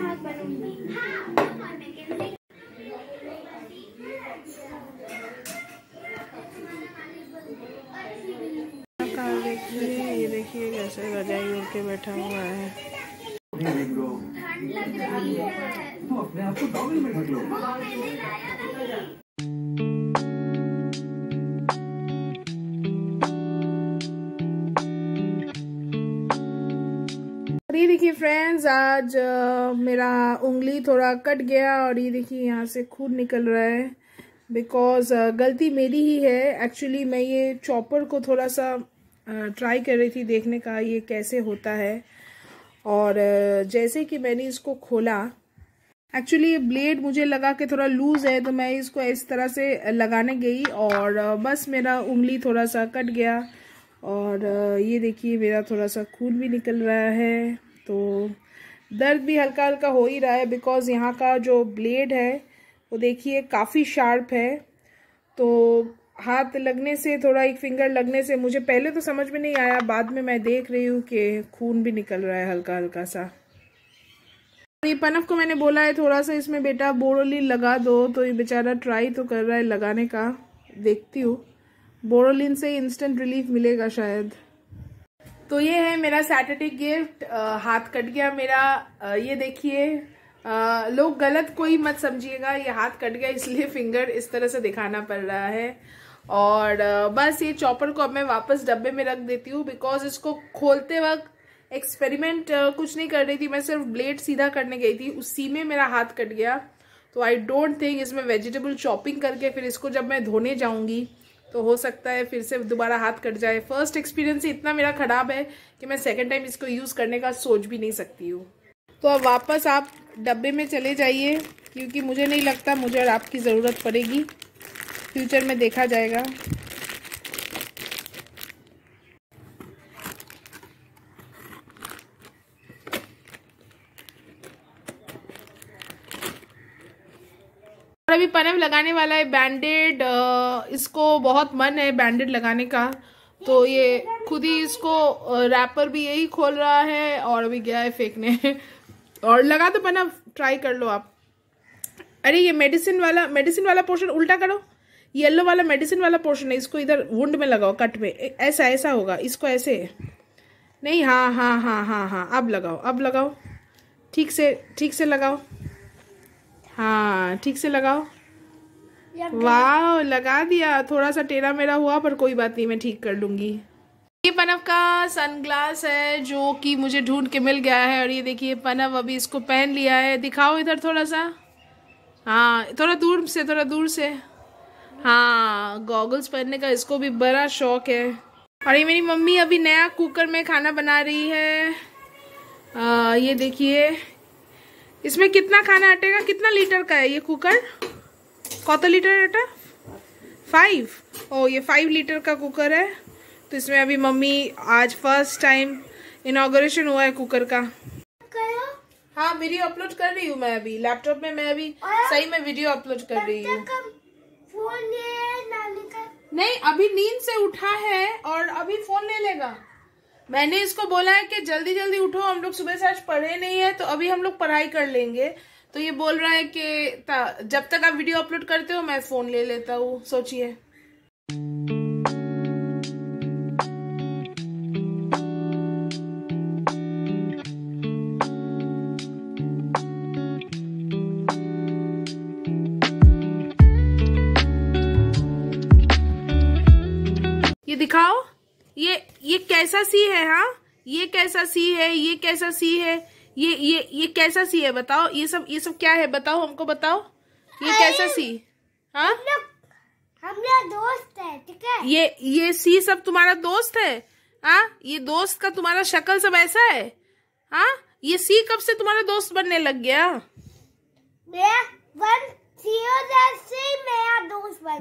ग्राहक हाँ, देखिए ये देखिए कैसे रजाई उड़ के बैठा हुआ है ठंड लग रही है तो अपने आप को हाँ, में फ्रेंड्स आज मेरा उंगली थोड़ा कट गया और ये देखिए यहाँ से खून निकल रहा है बिकॉज गलती मेरी ही है एक्चुअली मैं ये चॉपर को थोड़ा सा ट्राई कर रही थी देखने का ये कैसे होता है और जैसे कि मैंने इसको खोला एक्चुअली ये ब्लेड मुझे लगा कि थोड़ा लूज़ है तो मैं इसको इस तरह से लगाने गई और बस मेरा उंगली थोड़ा सा कट गया और ये देखिए मेरा थोड़ा सा खून भी निकल रहा है तो दर्द भी हल्का हल्का हो ही रहा है बिकॉज़ यहाँ का जो ब्लेड है वो देखिए काफ़ी शार्प है तो हाथ लगने से थोड़ा एक फिंगर लगने से मुझे पहले तो समझ में नहीं आया बाद में मैं देख रही हूँ कि खून भी निकल रहा है हल्का हल्का सा तो ये पनफ को मैंने बोला है थोड़ा सा इसमें बेटा बोरोलिन लगा दो तो ये बेचारा ट्राई तो कर रहा है लगाने का देखती हूँ बोरोलिन से इंस्टेंट रिलीफ मिलेगा शायद तो ये है मेरा सैटरडे गिफ्ट हाथ कट गया मेरा आ, ये देखिए लोग गलत कोई मत समझिएगा ये हाथ कट गया इसलिए फिंगर इस तरह से दिखाना पड़ रहा है और आ, बस ये चॉपर को अब मैं वापस डब्बे में रख देती हूँ बिकॉज इसको खोलते वक्त एक्सपेरिमेंट कुछ नहीं कर रही थी मैं सिर्फ ब्लेड सीधा करने गई थी उसी में मेरा हाथ कट गया तो आई डोंट थिंक इसमें वेजिटेबल चॉपिंग करके फिर इसको जब मैं धोने जाऊंगी तो हो सकता है फिर से दोबारा हाथ कट जाए फर्स्ट एक्सपीरियंस इतना मेरा ख़राब है कि मैं सेकेंड टाइम इसको यूज़ करने का सोच भी नहीं सकती हूँ तो अब वापस आप डब्बे में चले जाइए क्योंकि मुझे नहीं लगता मुझे और आपकी ज़रूरत पड़ेगी फ्यूचर में देखा जाएगा और अभी पनव लगाने वाला है बैंडेड इसको बहुत मन है बैंडेड लगाने का तो ये खुद ही इसको रैपर भी यही खोल रहा है और अभी गया है फेंकने और लगा दो पनव ट्राई कर लो आप अरे ये मेडिसिन वाला मेडिसिन वाला पोर्शन उल्टा करो येलो वाला मेडिसिन वाला पोर्शन है इसको इधर वुंड में लगाओ कट में ऐसा ऐसा होगा इसको ऐसे नहीं हाँ हाँ हाँ हाँ हाँ अब लगाओ अब लगाओ ठीक से ठीक से लगाओ हाँ ठीक से लगाओ वाह लगा दिया थोड़ा सा टेढ़ा मेरा हुआ पर कोई बात नहीं मैं ठीक कर लूंगी ये पनव का सनग्लास है जो कि मुझे ढूंढ के मिल गया है और ये देखिए पनव अभी इसको पहन लिया है दिखाओ इधर थोड़ा सा हाँ थोड़ा दूर से थोड़ा दूर से हाँ गॉगल्स पहनने का इसको भी बड़ा शौक है और ये मेरी मम्मी अभी नया कुकर में खाना बना रही है आ, ये देखिए इसमें कितना खाना अटेगा कितना लीटर का है ये कुकर कत लीटर आटा फाइव ओ ये फाइव लीटर का कुकर है तो इसमें अभी मम्मी आज फर्स्ट टाइम इनाग्रेशन हुआ है कुकर का हाँ वीडियो अपलोड कर रही हूँ मैं अभी लैपटॉप में मैं अभी सही में वीडियो अपलोड कर रही हूँ नहीं अभी नींद से उठा है और अभी फोन ले लेगा मैंने इसको बोला है कि जल्दी जल्दी उठो हम लोग सुबह से आज पढ़े नहीं है तो अभी हम लोग पढ़ाई कर लेंगे तो ये बोल रहा है कि जब तक आप वीडियो अपलोड करते हो मैं फोन ले लेता हूँ सोचिए दिखाओ ये ये कैसा सी है हाँ ये कैसा सी है ये कैसा सी है ये ये ये कैसा सी है बताओ ये सब ये सब क्या है बताओ हमको बताओ ये कैसा सी हाँ हम लोग दोस्त है ठीक है ये ये सी सब तुम्हारा दोस्त है हाँ ये दोस्त का तुम्हारा शक्ल सब ऐसा है हाँ ये सी कब से तुम्हारा दोस्त बनने लग गया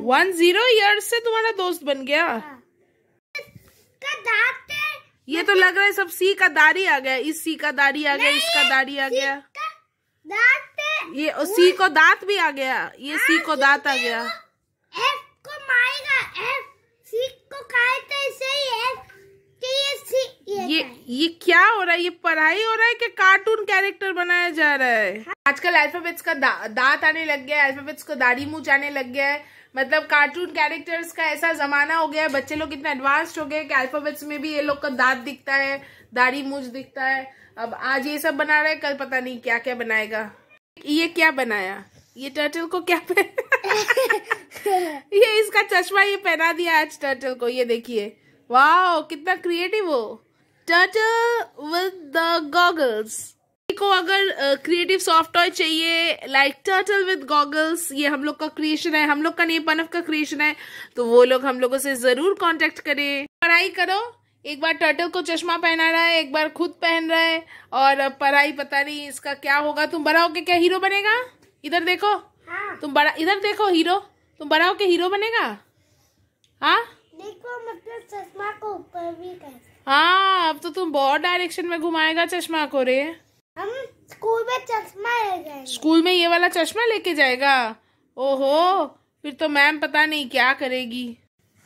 वन जीरो ईयर से तुम्हारा दोस्त बन गया हाँ। ये तो लग रहा है सब सी का दाढ़ी आ गया इस सी का दाढ़ी आ गया इसका दाढ़ी आ गया ये सी को दांत भी आ गया ये सी हाँ, को दांत आ तो गया ये क्या हो रहा है ये पढ़ाई हो रहा है कि कार्टून कैरेक्टर बनाया जा रहा है आजकल अल्फाबेट्स का दा, दांत आने लग गया है अल्फाबेट्स को दाढ़ी मुँह आने लग गया है मतलब कार्टून कैरेक्टर्स का ऐसा जमाना हो गया है बच्चे लोग इतना एडवांस्ड हो गए कि अल्फाबेट्स में भी ये लोग का दांत दिखता है दाढ़ी मूछ दिखता है अब आज ये सब बना रहा है कल पता नहीं क्या क्या बनाएगा ये क्या बनाया ये टर्टल को क्या ये इसका चश्मा ये पहना दिया आज टर्टल को ये देखिए वाह कितना क्रिएटिव हो टर्टल विद द गॉगल्स को अगर क्रिएटिव सॉफ्ट टॉय चाहिए लाइक टर्टल विद गॉगल्स ये हम लोग का क्रिएशन है हम लोग का नहीं पनफ का क्रिएशन है तो वो लोग हम लोगों से जरूर कांटेक्ट करें पढ़ाई करो एक बार टर्टल को चश्मा पहना रहा है एक बार खुद पहन रहा है और पढ़ाई पता नहीं इसका क्या होगा तुम बड़ा होके क्या हीरो बनेगा इधर देखो हाँ। तुम बड़ा इधर देखो हीरो तुम बड़ा होके हीरो बनेगा हाँ देखो मतलब चश्मा को ऊपर भी हाँ अब तो तुम बहुत डायरेक्शन में घुमाएगा चश्मा को रे हम स्कूल में चश्मा ले जाएंगे स्कूल में ये वाला चश्मा लेके जाएगा ओहो फिर तो मैम पता नहीं क्या करेगी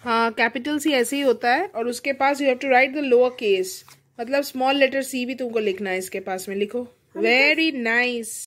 हाँ कैपिटल सी ऐसे ही होता है और उसके पास you have to write the lower case मतलब स्मॉल लेटर सी भी तुमको लिखना है इसके पास में लिखो वेरी नाइस तो